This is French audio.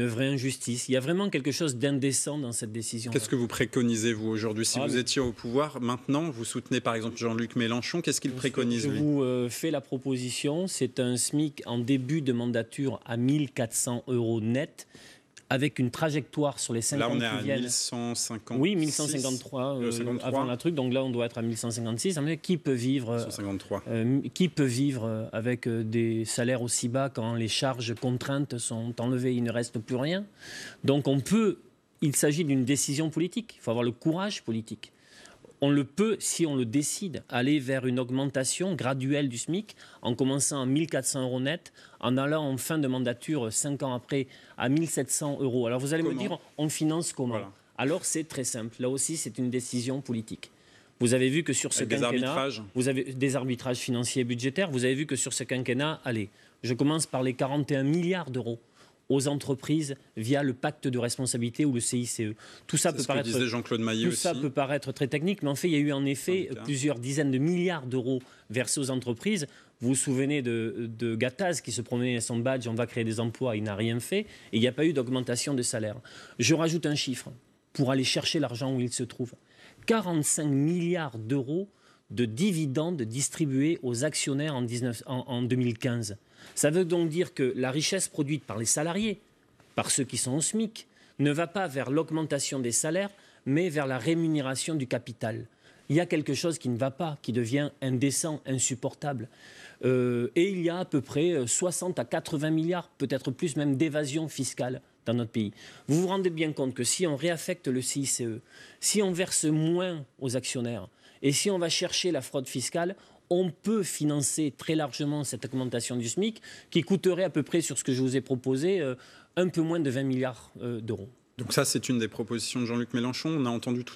une vraie injustice. Il y a vraiment quelque chose d'indécent dans cette décision. Qu'est-ce que vous préconisez, vous, aujourd'hui Si ah, vous étiez au pouvoir, maintenant, vous soutenez par exemple Jean-Luc Mélenchon, qu'est-ce qu'il préconise Je vous euh, fais la proposition, c'est un SMIC en début de mandature à 1400 euros net avec une trajectoire sur les 50 Là, on est à 1153. Oui, 1153 euh, euh, avant la truc. Donc là, on doit être à 1156. qui peut vivre euh, Qui peut vivre avec des salaires aussi bas quand les charges contraintes sont enlevées, il ne reste plus rien. Donc on peut. Il s'agit d'une décision politique. Il faut avoir le courage politique on le peut, si on le décide, aller vers une augmentation graduelle du SMIC en commençant à 1400 euros net, en allant en fin de mandature, 5 ans après, à 1700 euros. Alors vous allez me dire, on finance comment Alors c'est très simple. Là aussi, c'est une décision politique. Vous avez vu que sur ce quinquennat, vous avez des arbitrages financiers et budgétaires. Vous avez vu que sur ce quinquennat, allez, je commence par les 41 milliards d'euros aux entreprises via le pacte de responsabilité ou le CICE. Tout ça, peut, paraître, ça peut paraître très technique, mais en fait, il y a eu en effet plusieurs dizaines de milliards d'euros versés aux entreprises. Vous vous souvenez de, de Gattaz qui se promenait à son badge, on va créer des emplois, il n'a rien fait, et il n'y a pas eu d'augmentation de salaire. Je rajoute un chiffre pour aller chercher l'argent où il se trouve. 45 milliards d'euros de dividendes distribués aux actionnaires en, 2015. Ça veut donc dire que la richesse produite par les salariés, par ceux qui sont au SMIC, ne va pas vers l'augmentation des salaires, mais vers la rémunération du capital. Il y a quelque chose qui ne va pas, qui devient indécent, insupportable. Euh, et il y a à peu près 60 euh, à 80 milliards, peut-être plus même, d'évasion fiscale dans notre pays. Vous vous rendez bien compte que si on réaffecte le CICE, si on verse moins aux actionnaires, et si on va chercher la fraude fiscale, on peut financer très largement cette augmentation du SMIC qui coûterait à peu près, sur ce que je vous ai proposé, euh, un peu moins de 20 milliards euh, d'euros. Donc ça, c'est une des propositions de Jean-Luc Mélenchon. On a entendu tout